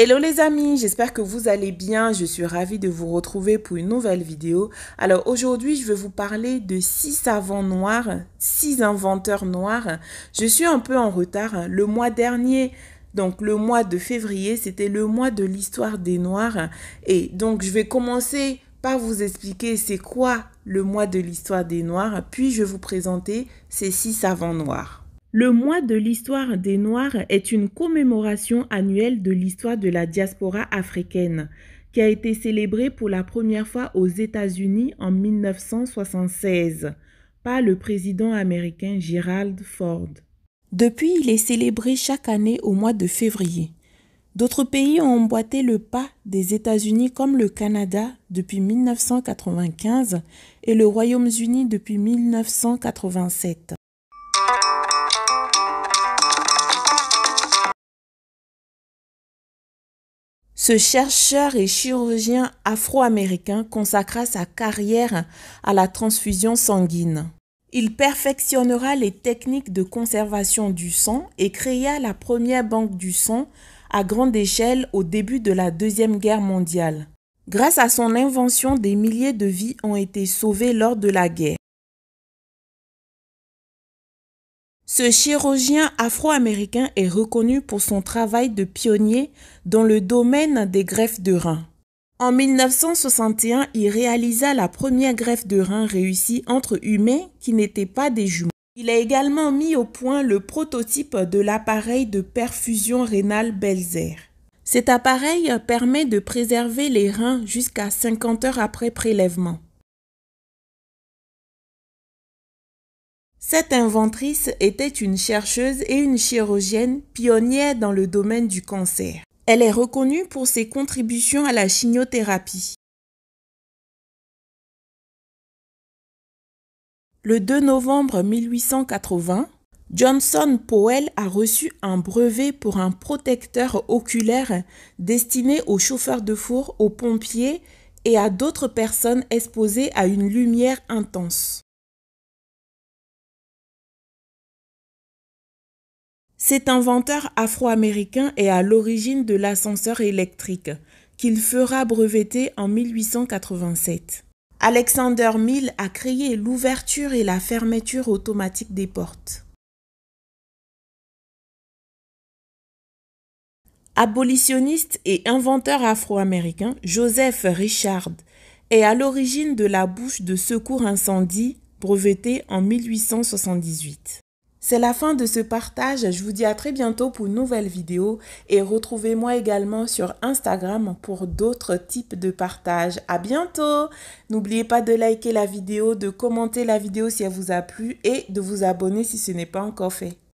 Hello les amis, j'espère que vous allez bien. Je suis ravie de vous retrouver pour une nouvelle vidéo. Alors aujourd'hui, je vais vous parler de 6 savants noirs, 6 inventeurs noirs. Je suis un peu en retard. Le mois dernier, donc le mois de février, c'était le mois de l'histoire des Noirs. Et donc je vais commencer par vous expliquer c'est quoi le mois de l'histoire des Noirs, puis je vais vous présenter ces 6 savants noirs. Le mois de l'histoire des Noirs est une commémoration annuelle de l'histoire de la diaspora africaine qui a été célébrée pour la première fois aux États-Unis en 1976 par le président américain Gerald Ford. Depuis, il est célébré chaque année au mois de février. D'autres pays ont emboîté le pas des États-Unis comme le Canada depuis 1995 et le Royaume-Uni depuis 1987. Ce chercheur et chirurgien afro-américain consacra sa carrière à la transfusion sanguine. Il perfectionnera les techniques de conservation du sang et créa la première banque du sang à grande échelle au début de la Deuxième Guerre mondiale. Grâce à son invention, des milliers de vies ont été sauvées lors de la guerre. Ce chirurgien afro-américain est reconnu pour son travail de pionnier dans le domaine des greffes de reins. En 1961, il réalisa la première greffe de rein réussie entre humains qui n'étaient pas des jumeaux. Il a également mis au point le prototype de l'appareil de perfusion rénale Belzer. Cet appareil permet de préserver les reins jusqu'à 50 heures après prélèvement. Cette inventrice était une chercheuse et une chirurgienne pionnière dans le domaine du cancer. Elle est reconnue pour ses contributions à la chimiothérapie. Le 2 novembre 1880, Johnson Powell a reçu un brevet pour un protecteur oculaire destiné aux chauffeurs de four, aux pompiers et à d'autres personnes exposées à une lumière intense. Cet inventeur afro-américain est à l'origine de l'ascenseur électrique qu'il fera breveter en 1887. Alexander Mill a créé l'ouverture et la fermeture automatique des portes. Abolitionniste et inventeur afro-américain, Joseph Richard est à l'origine de la bouche de secours incendie brevetée en 1878. C'est la fin de ce partage. Je vous dis à très bientôt pour une nouvelle vidéo et retrouvez-moi également sur Instagram pour d'autres types de partages. À bientôt. N'oubliez pas de liker la vidéo, de commenter la vidéo si elle vous a plu et de vous abonner si ce n'est pas encore fait.